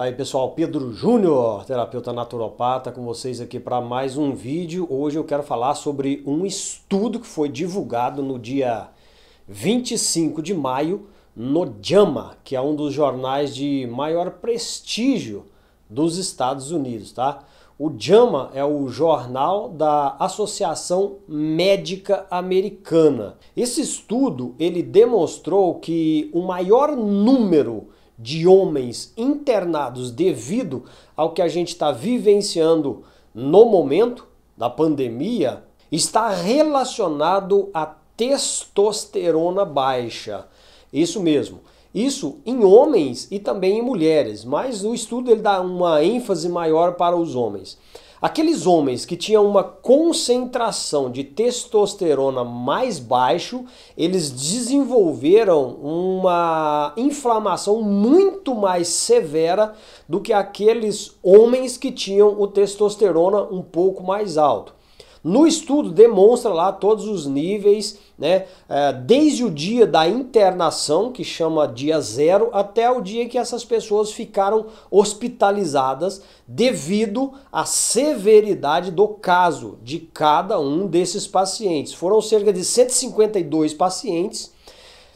Tá aí pessoal, Pedro Júnior, terapeuta naturopata, com vocês aqui para mais um vídeo. Hoje eu quero falar sobre um estudo que foi divulgado no dia 25 de maio no JAMA, que é um dos jornais de maior prestígio dos Estados Unidos, tá? O JAMA é o jornal da Associação Médica Americana. Esse estudo, ele demonstrou que o maior número de homens internados devido ao que a gente está vivenciando no momento da pandemia está relacionado à testosterona baixa. Isso mesmo. Isso em homens e também em mulheres, mas o estudo ele dá uma ênfase maior para os homens. Aqueles homens que tinham uma concentração de testosterona mais baixo, eles desenvolveram uma inflamação muito mais severa do que aqueles homens que tinham o testosterona um pouco mais alto. No estudo demonstra lá todos os níveis, né? É, desde o dia da internação, que chama dia zero, até o dia que essas pessoas ficaram hospitalizadas devido à severidade do caso de cada um desses pacientes. Foram cerca de 152 pacientes.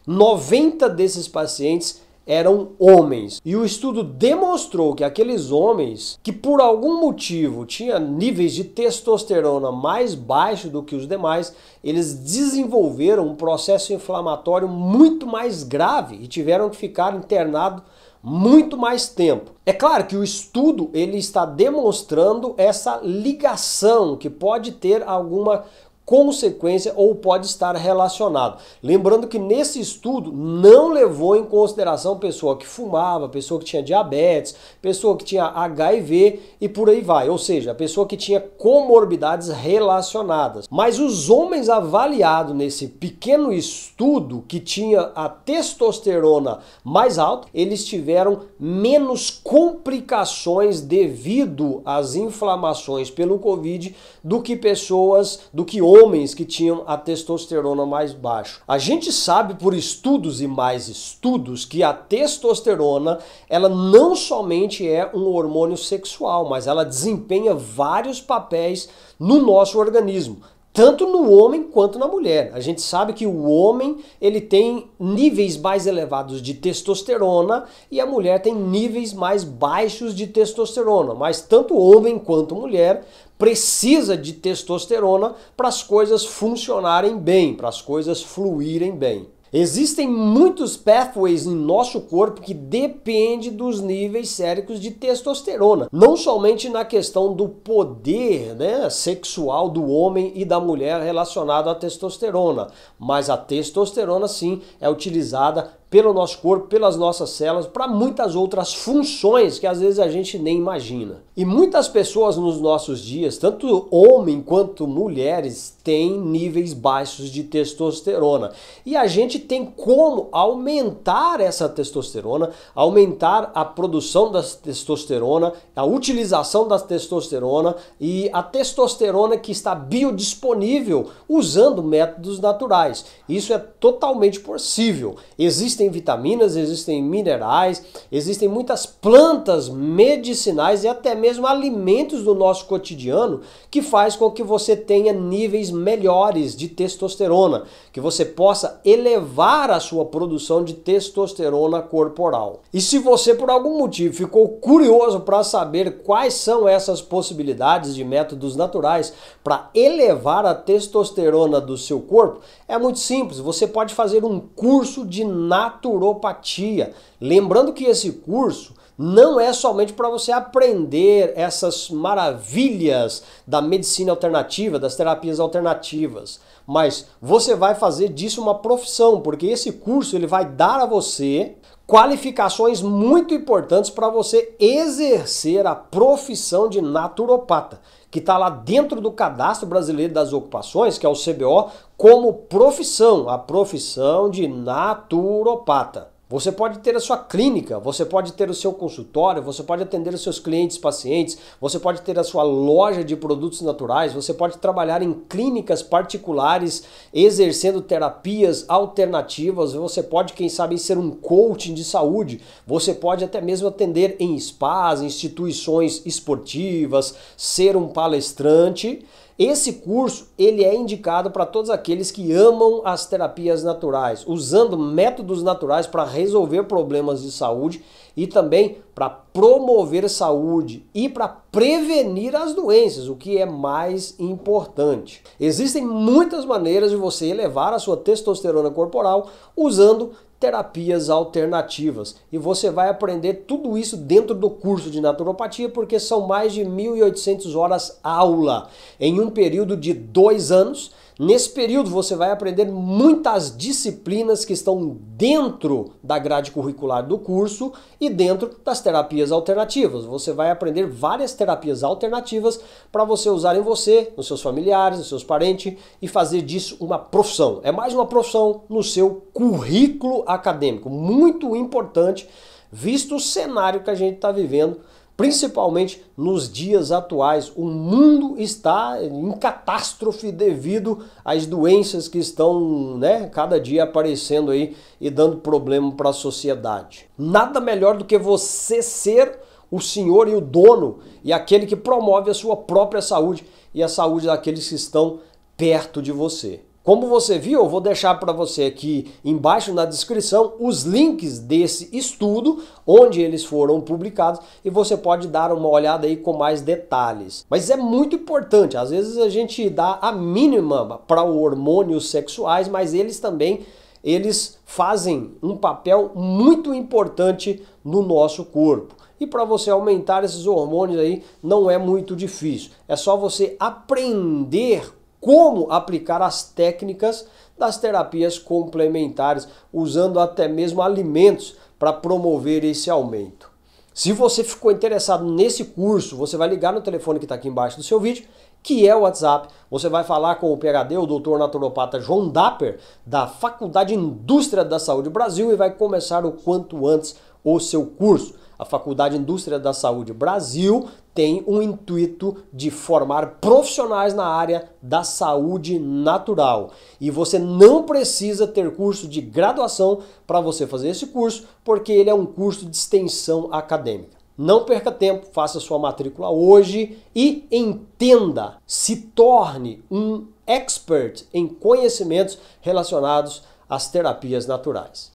90 desses pacientes eram homens. E o estudo demonstrou que aqueles homens que por algum motivo tinham níveis de testosterona mais baixos do que os demais, eles desenvolveram um processo inflamatório muito mais grave e tiveram que ficar internado muito mais tempo. É claro que o estudo ele está demonstrando essa ligação que pode ter alguma consequência ou pode estar relacionado. Lembrando que nesse estudo não levou em consideração pessoa que fumava, pessoa que tinha diabetes, pessoa que tinha HIV e por aí vai, ou seja, a pessoa que tinha comorbidades relacionadas. Mas os homens avaliados nesse pequeno estudo que tinha a testosterona mais alta, eles tiveram menos complicações devido às inflamações pelo COVID do que pessoas, do que homens homens que tinham a testosterona mais baixa. A gente sabe por estudos e mais estudos que a testosterona, ela não somente é um hormônio sexual, mas ela desempenha vários papéis no nosso organismo tanto no homem quanto na mulher. A gente sabe que o homem ele tem níveis mais elevados de testosterona e a mulher tem níveis mais baixos de testosterona. Mas tanto homem quanto mulher precisa de testosterona para as coisas funcionarem bem, para as coisas fluírem bem. Existem muitos pathways em nosso corpo que depende dos níveis séricos de testosterona, não somente na questão do poder né, sexual do homem e da mulher relacionado à testosterona, mas a testosterona sim é utilizada pelo nosso corpo, pelas nossas células, para muitas outras funções que às vezes a gente nem imagina. E muitas pessoas nos nossos dias, tanto homens quanto mulheres, têm níveis baixos de testosterona. E a gente tem como aumentar essa testosterona, aumentar a produção da testosterona, a utilização da testosterona e a testosterona que está biodisponível usando métodos naturais. Isso é totalmente possível. Existem existem vitaminas, existem minerais, existem muitas plantas medicinais e até mesmo alimentos do nosso cotidiano que faz com que você tenha níveis melhores de testosterona, que você possa elevar a sua produção de testosterona corporal. E se você por algum motivo ficou curioso para saber quais são essas possibilidades de métodos naturais para elevar a testosterona do seu corpo, é muito simples, você pode fazer um curso de natureza naturopatia. Lembrando que esse curso não é somente para você aprender essas maravilhas da medicina alternativa, das terapias alternativas, mas você vai fazer disso uma profissão, porque esse curso ele vai dar a você qualificações muito importantes para você exercer a profissão de naturopata que está lá dentro do Cadastro Brasileiro das Ocupações, que é o CBO, como profissão, a profissão de naturopata. Você pode ter a sua clínica, você pode ter o seu consultório, você pode atender os seus clientes, pacientes, você pode ter a sua loja de produtos naturais, você pode trabalhar em clínicas particulares, exercendo terapias alternativas, você pode, quem sabe, ser um coaching de saúde, você pode até mesmo atender em spas, instituições esportivas, ser um palestrante. Esse curso ele é indicado para todos aqueles que amam as terapias naturais, usando métodos naturais para resolver problemas de saúde e também para promover saúde e para prevenir as doenças, o que é mais importante. Existem muitas maneiras de você elevar a sua testosterona corporal usando terapias alternativas. E você vai aprender tudo isso dentro do curso de naturopatia, porque são mais de 1.800 horas aula em um período de dois anos Nesse período você vai aprender muitas disciplinas que estão dentro da grade curricular do curso e dentro das terapias alternativas. Você vai aprender várias terapias alternativas para você usar em você, nos seus familiares, nos seus parentes e fazer disso uma profissão. É mais uma profissão no seu currículo acadêmico, muito importante visto o cenário que a gente está vivendo principalmente nos dias atuais. O mundo está em catástrofe devido às doenças que estão, né, cada dia aparecendo aí e dando problema para a sociedade. Nada melhor do que você ser o senhor e o dono e aquele que promove a sua própria saúde e a saúde daqueles que estão perto de você. Como você viu, eu vou deixar para você aqui embaixo na descrição os links desse estudo, onde eles foram publicados, e você pode dar uma olhada aí com mais detalhes. Mas é muito importante, às vezes a gente dá a mínima para hormônios sexuais, mas eles também eles fazem um papel muito importante no nosso corpo. E para você aumentar esses hormônios aí não é muito difícil. É só você aprender como aplicar as técnicas das terapias complementares, usando até mesmo alimentos para promover esse aumento. Se você ficou interessado nesse curso, você vai ligar no telefone que está aqui embaixo do seu vídeo, que é o WhatsApp. Você vai falar com o PHD, o doutor naturopata João Dapper, da Faculdade Indústria da Saúde Brasil, e vai começar o quanto antes o seu curso. A Faculdade de Indústria da Saúde Brasil tem um intuito de formar profissionais na área da saúde natural. E você não precisa ter curso de graduação para você fazer esse curso, porque ele é um curso de extensão acadêmica. Não perca tempo, faça sua matrícula hoje e entenda, se torne um expert em conhecimentos relacionados às terapias naturais.